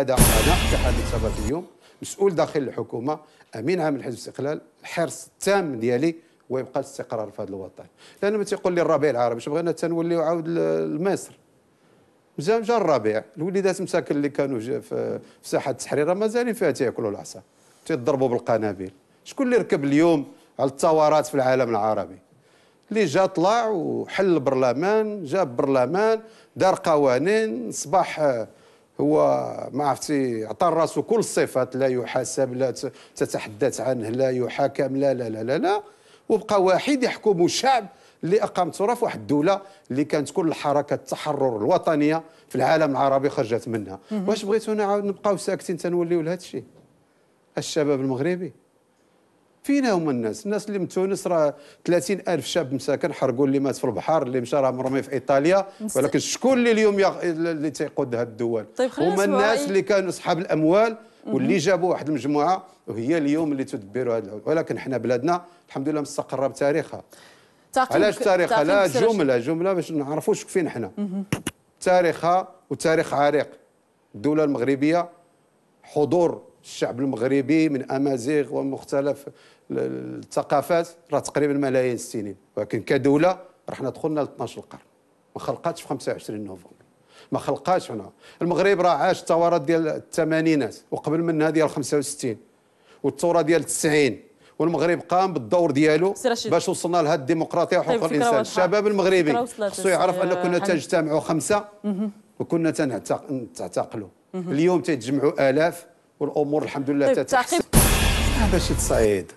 هذا أنا كحميد صباح اليوم مسؤول داخل الحكومة أمين عام الحزب الاستقلال الحرص التام ديالي ويبقى الاستقرار في هذا الوطن لأن ما تيقول لي الربيع العربي شوف بغينا تنوليو عاود لمصر مزال جا الربيع الوليدات مساكن اللي كانوا في ساحة التحرير مازالين فيها تياكلوا العصا تيضربوا بالقنابل شكون اللي ركب اليوم على الثورات في العالم العربي اللي جا طلع وحل البرلمان جاب برلمان دار قوانين صباح هو ما عرفتي عطى راسو كل الصفات لا يحاسب لا تتحدث عنه لا يحاكم لا لا لا لا, لا وبقى واحد يحكم الشعب اللي اقام ثوره في واحد الدوله اللي كانت كل حركه التحرر الوطنيه في العالم العربي خرجت منها واش بغيتونا نبقاو ساكتين تنوليو لهذا الشيء الشباب المغربي فينا هما الناس الناس اللي من تونس راه 30 ألف شاب مساكن حرقوا اللي مات في البحر اللي مشى راه مرمي في ايطاليا ولكن شكون اللي اليوم يغ... اللي تيقود هذه الدول طيب هما الناس اللي كانوا اصحاب الاموال واللي جابوا واحد المجموعه وهي اليوم اللي تدبروا هذا ولكن حنا بلادنا الحمد لله مستقره بتاريخها علاش تاريخها لا جمله جمله باش نعرفوا شك فين حنا تاريخها وتاريخ عريق الدوله المغربيه حضور الشعب المغربي من امازيغ ومختلف الثقافات راه تقريبا ملايين السنين ولكن كدوله رحنا دخلنا ل 12 قرن ما خلقاتش في 25 نوفمبر ما خلقاش هنا المغرب راه عاش الثورات ديال الثمانينات وقبل منها ديال 65 والثوره ديال 90 والمغرب قام بالدور ديالو باش وصلنا لهاد الديمقراطيه وحقوق طيب الانسان الشباب المغربي خصو يعرف ان كنا تجتمعوا خمسه وكنا تنعتقلوا اليوم تيتجمعوا الاف والامور الحمد لله طيب تتحسن باش تصعيد